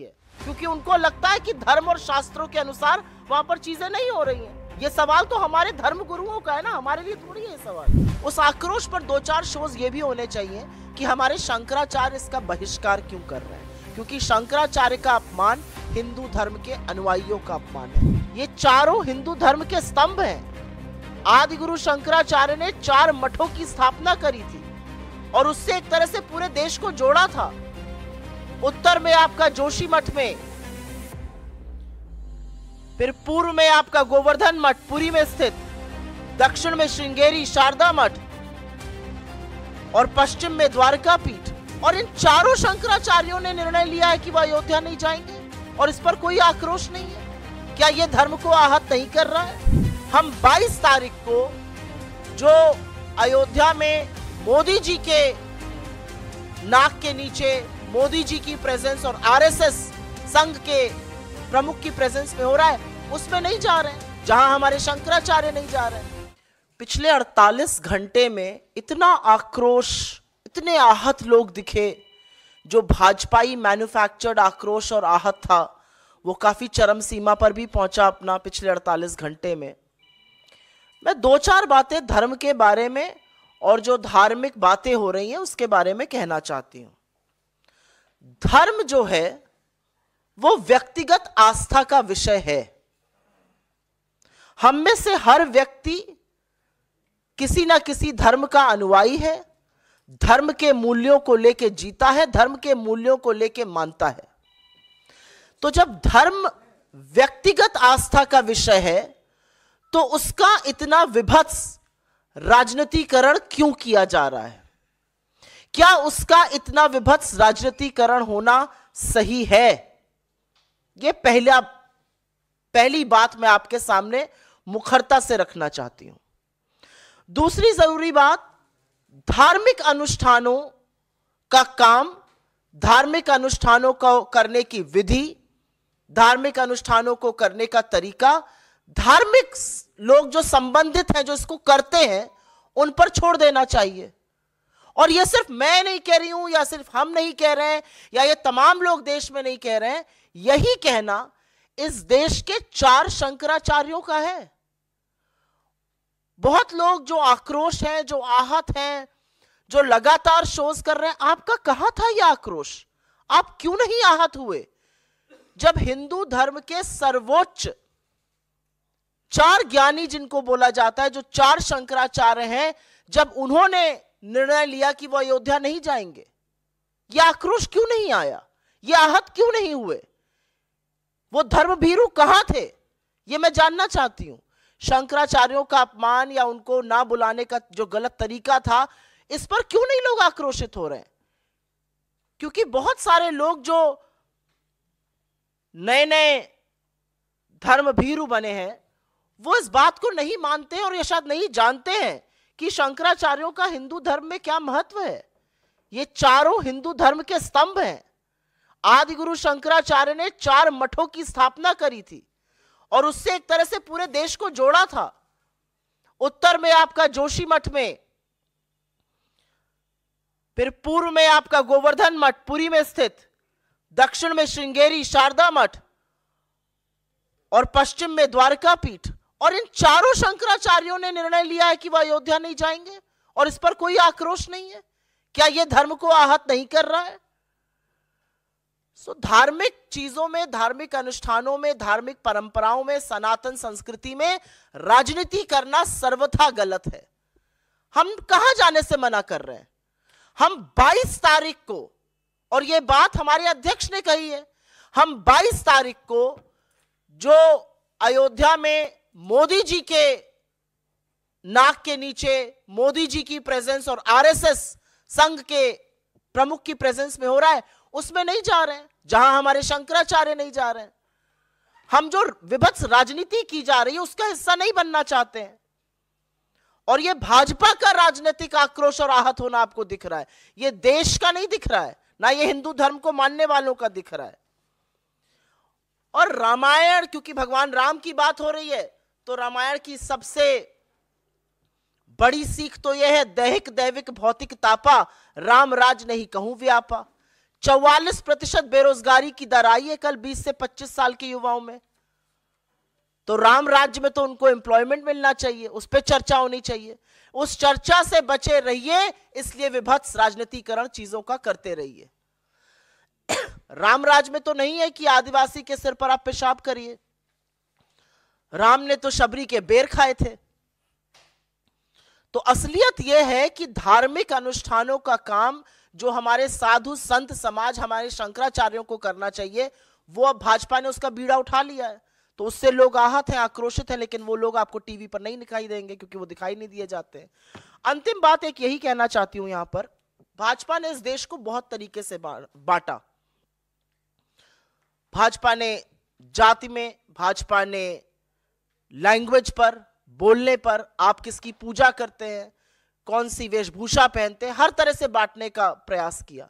है क्योंकि उनको लगता है कि धर्म और शास्त्रों के अनुसार वहाँ पर चीजें नहीं हो रही हैं ये सवाल तो हमारे धर्म गुरुओं का है ना हमारे लिए थोड़ी है सवाल उस आक्रोश पर दो चार शोज ये भी होने चाहिए कि हमारे शंकराचार्य इसका बहिष्कार क्यों कर रहे हैं क्योंकि शंकराचार्य का अपमान हिंदू धर्म के अनुयायियों का अपमान है ये चारों हिंदू धर्म के स्तंभ है आदि गुरु शंकराचार्य ने चार मठों की स्थापना करी थी और उससे एक तरह से पूरे देश को जोड़ा था उत्तर में आपका जोशी मठ में फिर पूर्व में आपका गोवर्धन मठ पुरी में स्थित दक्षिण में श्रृंगेरी शारदा मठ और पश्चिम में द्वारका पीठ और इन चारों शंकराचार्यों ने निर्णय लिया है कि वह अयोध्या नहीं जाएंगे और इस पर कोई आक्रोश नहीं है क्या यह धर्म को आहत नहीं कर रहा है हम 22 तारीख को जो अयोध्या में मोदी जी के नाक के नीचे मोदी जी की प्रेजेंस और आरएसएस संघ के प्रमुख की प्रेजेंस में हो रहा है उसमें नहीं जा रहे जहां हमारे शंकराचार्य नहीं जा रहे पिछले 48 घंटे में इतना आक्रोश इतने आहत लोग दिखे जो भाजपाई मैन्युफैक्चर्ड आक्रोश और आहत था वो काफ़ी चरम सीमा पर भी पहुंचा अपना पिछले 48 घंटे में मैं दो चार बातें धर्म के बारे में और जो धार्मिक बातें हो रही हैं उसके बारे में कहना चाहती हूँ धर्म जो है वो व्यक्तिगत आस्था का विषय है हम में से हर व्यक्ति किसी ना किसी धर्म का अनुयायी है धर्म के मूल्यों को लेके जीता है धर्म के मूल्यों को लेके मानता है तो जब धर्म व्यक्तिगत आस्था का विषय है तो उसका इतना विभत्स राजनीतिकरण क्यों किया जा रहा है क्या उसका इतना विभत्स राजनीतिकरण होना सही है यह पहला पहली बात मैं आपके सामने मुखरता से रखना चाहती हूं दूसरी जरूरी बात धार्मिक अनुष्ठानों का काम धार्मिक अनुष्ठानों को करने की विधि धार्मिक अनुष्ठानों को करने का तरीका धार्मिक लोग जो संबंधित हैं जो इसको करते हैं उन पर छोड़ देना चाहिए और ये सिर्फ मैं नहीं कह रही हूं या सिर्फ हम नहीं कह रहे हैं या ये तमाम लोग देश में नहीं कह रहे हैं यही कहना इस देश के चार शंकराचार्यों का है बहुत लोग जो आक्रोश हैं जो आहत हैं जो लगातार शोज कर रहे हैं आपका कहा था यह आक्रोश आप क्यों नहीं आहत हुए जब हिंदू धर्म के सर्वोच्च चार ज्ञानी जिनको बोला जाता है जो चार शंकराचार्य हैं जब उन्होंने निर्णय लिया कि वो अयोध्या नहीं जाएंगे यह आक्रोश क्यों नहीं आया ये आहत क्यों नहीं हुए वो धर्म भीरू कहां थे ये मैं जानना चाहती हूं शंकराचार्यों का अपमान या उनको ना बुलाने का जो गलत तरीका था इस पर क्यों नहीं लोग आक्रोशित हो रहे हैं क्योंकि बहुत सारे लोग जो नए नए धर्म भीरू बने हैं वो इस बात को नहीं मानते और ये शायद नहीं जानते हैं कि शंकराचार्यों का हिंदू धर्म में क्या महत्व है ये चारों हिंदू धर्म के स्तंभ हैं आदि गुरु शंकराचार्य ने चार मठों की स्थापना करी थी और उससे एक तरह से पूरे देश को जोड़ा था उत्तर में आपका जोशी मठ में फिर पूर्व में आपका गोवर्धन मठ पुरी में स्थित दक्षिण में श्रृंगेरी शारदा मठ और पश्चिम में द्वारका पीठ और इन चारों शंकराचार्यों ने निर्णय लिया है कि वह अयोध्या नहीं जाएंगे और इस पर कोई आक्रोश नहीं है क्या यह धर्म को आहत नहीं कर रहा है सो धार्मिक चीजों में धार्मिक अनुष्ठानों में धार्मिक परंपराओं में सनातन संस्कृति में राजनीति करना सर्वथा गलत है हम कहा जाने से मना कर रहे हैं हम 22 तारीख को और यह बात हमारे अध्यक्ष ने कही है हम 22 तारीख को जो अयोध्या में मोदी जी के नाक के नीचे मोदी जी की प्रेजेंस और आरएसएस संघ के प्रमुख की प्रेजेंस में हो रहा है उसमें नहीं जा रहे हैं जहां हमारे शंकराचार्य नहीं जा रहे हैं हम जो विभत्स राजनीति की जा रही है उसका हिस्सा नहीं बनना चाहते हैं और यह भाजपा का राजनीतिक आक्रोश और आहत होना आपको दिख रहा है यह देश का नहीं दिख रहा है ना यह हिंदू धर्म को मानने वालों का दिख रहा है और रामायण क्योंकि भगवान राम की बात हो रही है तो रामायण की सबसे बड़ी सीख तो यह है दैहिक दैविक भौतिक तापा राम राज नहीं कहूं व्यापा चौवालीस प्रतिशत बेरोजगारी की दर आई है कल 20 से 25 साल के युवाओं में तो राम राज्य में तो उनको एम्प्लॉयमेंट मिलना चाहिए उस पर चर्चा होनी चाहिए उस चर्चा से बचे रहिए इसलिए विभत्स राजनीतिकरण चीजों का करते रहिए राम राज में तो नहीं है कि आदिवासी के सिर पर आप पेशाब करिए राम ने तो शबरी के बेर खाए थे तो असलियत यह है कि धार्मिक अनुष्ठानों का काम जो हमारे साधु संत समाज हमारे शंकराचार्यों को करना चाहिए वो अब भाजपा ने उसका बीड़ा उठा लिया है तो उससे लोग आहत हैं आक्रोशित हैं लेकिन वो लोग आपको टीवी पर नहीं दिखाई देंगे क्योंकि वो दिखाई नहीं दिए जाते हैं अंतिम बात एक यही कहना चाहती हूं यहां पर भाजपा ने इस देश को बहुत तरीके से बांटा भाजपा ने जाति में भाजपा ने लैंग्वेज पर बोलने पर आप किसकी पूजा करते हैं कौन सी वेशभूषा पहनते हैं हर तरह से बांटने का प्रयास किया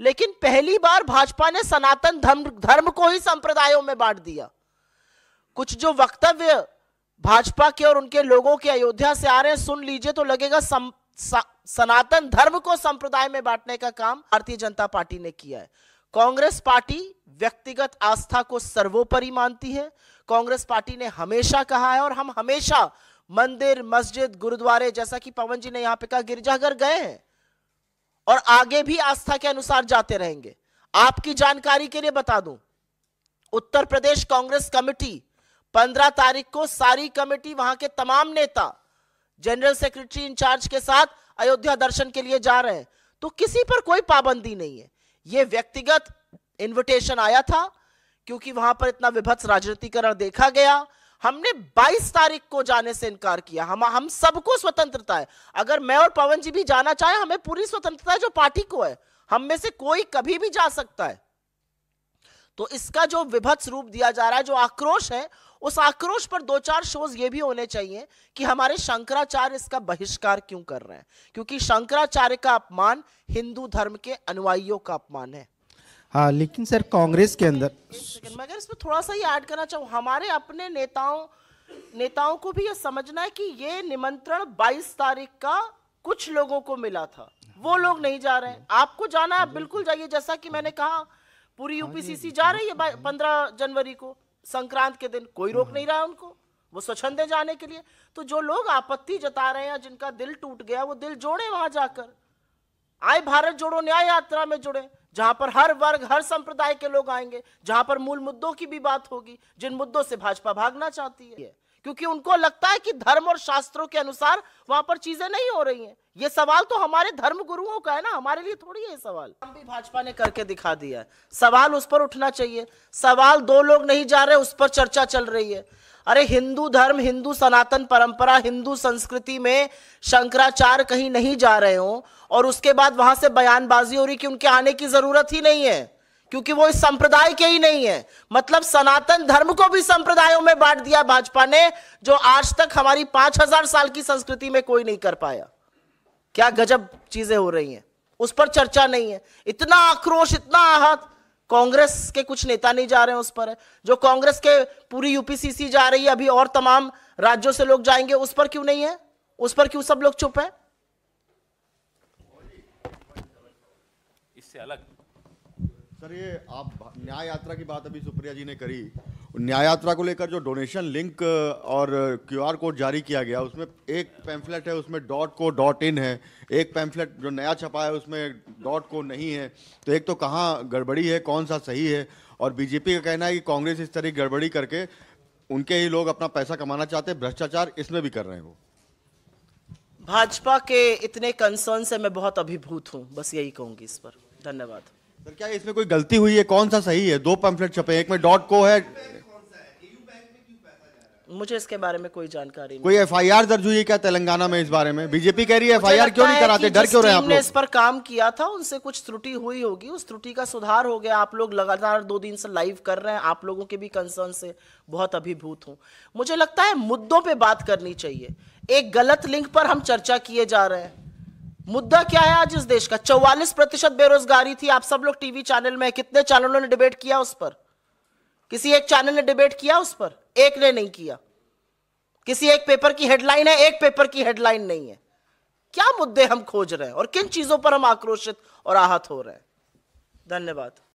लेकिन पहली बार भाजपा ने सनातन धर्म धर्म को ही संप्रदायों में बांट दिया कुछ जो वक्तव्य भाजपा के और उनके लोगों के अयोध्या से आ रहे हैं सुन लीजिए तो लगेगा सम, स, सनातन धर्म को संप्रदाय में बांटने का काम भारतीय जनता पार्टी ने किया है कांग्रेस पार्टी व्यक्तिगत आस्था को सर्वोपरि मानती है कांग्रेस पार्टी ने हमेशा कहा है और हम हमेशा मंदिर मस्जिद गुरुद्वारे जैसा कि पवन जी ने यहां पे कहा गिरजाघर गए हैं और आगे भी आस्था के अनुसार जाते रहेंगे आपकी जानकारी के लिए बता दूं उत्तर प्रदेश कांग्रेस कमेटी 15 तारीख को सारी कमेटी वहां के तमाम नेता जनरल सेक्रेटरी इंचार्ज के साथ अयोध्या दर्शन के लिए जा रहे हैं तो किसी पर कोई पाबंदी नहीं है यह व्यक्तिगत इन्विटेशन आया था क्योंकि वहां पर इतना विभत्स राजनीतिकरण देखा गया हमने 22 तारीख को जाने से इनकार किया हम हम सबको स्वतंत्रता है अगर मैं और पवन जी भी जाना चाहे हमें पूरी स्वतंत्रता है जो पार्टी को है हम में से कोई कभी भी जा सकता है तो इसका जो विभत्स रूप दिया जा रहा है जो आक्रोश है उस आक्रोश पर दो चार शोज ये भी होने चाहिए कि हमारे शंकराचार्य इसका बहिष्कार क्यों कर रहे हैं क्योंकि शंकराचार्य का अपमान हिंदू धर्म के अनुयायियों का अपमान है हाँ लेकिन सर कांग्रेस के अंदर मगर इसमें थोड़ा सा ये ऐड करना चाहूँ हमारे अपने नेताओं नेताओं को भी ये समझना है कि ये निमंत्रण 22 तारीख का कुछ लोगों को मिला था वो लोग नहीं जा रहे हैं आपको जाना है बिल्कुल जाइए जैसा कि मैंने कहा पूरी हाँ, यूपीसीसी जा रही है पंद्रह जनवरी को संक्रांत के दिन कोई रोक हाँ। नहीं रहा उनको वो स्वच्छंद जाने के लिए तो जो लोग आपत्ति जता रहे हैं जिनका दिल टूट गया वो दिल जोड़े वहां जाकर आए भारत जोड़ो न्याय यात्रा में जुड़े जहां पर हर वर्ग हर संप्रदाय के लोग आएंगे जहां पर मूल मुद्दों की भी बात होगी जिन मुद्दों से भाजपा भागना चाहती है क्योंकि उनको लगता है कि धर्म और शास्त्रों के अनुसार वहां पर चीजें नहीं हो रही हैं ये सवाल तो हमारे धर्म गुरुओं का है ना हमारे लिए थोड़ी है सवाल हम भी भाजपा ने करके दिखा दिया है सवाल उस पर उठना चाहिए सवाल दो लोग नहीं जा रहे उस पर चर्चा चल रही है अरे हिंदू धर्म हिंदू सनातन परंपरा हिंदू संस्कृति में शंकराचार्य कहीं नहीं जा रहे हो और उसके बाद वहां से बयानबाजी हो रही कि उनके आने की जरूरत ही नहीं है क्योंकि वो इस संप्रदाय के ही नहीं है मतलब सनातन धर्म को भी संप्रदायों में बांट दिया भाजपा ने जो आज तक हमारी पांच हजार साल की संस्कृति में कोई नहीं कर पाया क्या गजब चीजें हो रही हैं उस पर चर्चा नहीं है इतना आक्रोश इतना आहत कांग्रेस के कुछ नेता नहीं जा रहे हैं उस पर है जो कांग्रेस के पूरी यूपीसीसी जा रही है अभी और तमाम राज्यों से लोग जाएंगे उस पर क्यों नहीं है उस पर क्यों सब लोग चुप है इससे अलग सर ये आप न्याय यात्रा की बात अभी सुप्रिया जी ने करी न्याय यात्रा को लेकर जो डोनेशन लिंक और क्यूआर कोड जारी किया गया उसमें एक पैम्फलेट है उसमें डॉट को डॉट इन है एक पैम्फलेट जो नया छपा है उसमें डॉट को नहीं है तो एक तो कहाँ गड़बड़ी है कौन सा सही है और बीजेपी का कहना है कि कांग्रेस इस तरह गड़बड़ी करके उनके ही लोग अपना पैसा कमाना चाहते हैं भ्रष्टाचार इसमें भी कर रहे हैं वो भाजपा के इतने कंसर्न से मैं बहुत अभिभूत हूँ बस यही कहूँगी इस पर धन्यवाद सर क्या इसमें कोई गलती हुई है कौन सा सही है दो पंपलेट छपे एक में डॉट को है मुझे इसके बारे में कोई जानकारी नहीं कोई एफआईआर दर्ज हुई है क्या तेलंगाना में इस बारे में बीजेपी कह रही है एफआईआर क्यों नहीं कराते डर क्यों रहे आप लोग इस पर काम किया था उनसे कुछ त्रुटि हुई होगी उस त्रुटि का सुधार हो गया आप लोग लगातार दो दिन से लाइव कर रहे हैं आप लोगों के भी कंसर्न से बहुत अभिभूत हूँ मुझे लगता है मुद्दों पर बात करनी चाहिए एक गलत लिंक पर हम चर्चा किए जा रहे हैं मुद्दा क्या है आज इस देश का चौवालीस प्रतिशत बेरोजगारी थी आप सब लोग टीवी चैनल में कितने चैनलों ने डिबेट किया उस पर किसी एक चैनल ने डिबेट किया उस पर एक ने नहीं किया किसी एक पेपर की हेडलाइन है एक पेपर की हेडलाइन नहीं है क्या मुद्दे हम खोज रहे हैं और किन चीजों पर हम आक्रोशित और आहत हो रहे हैं धन्यवाद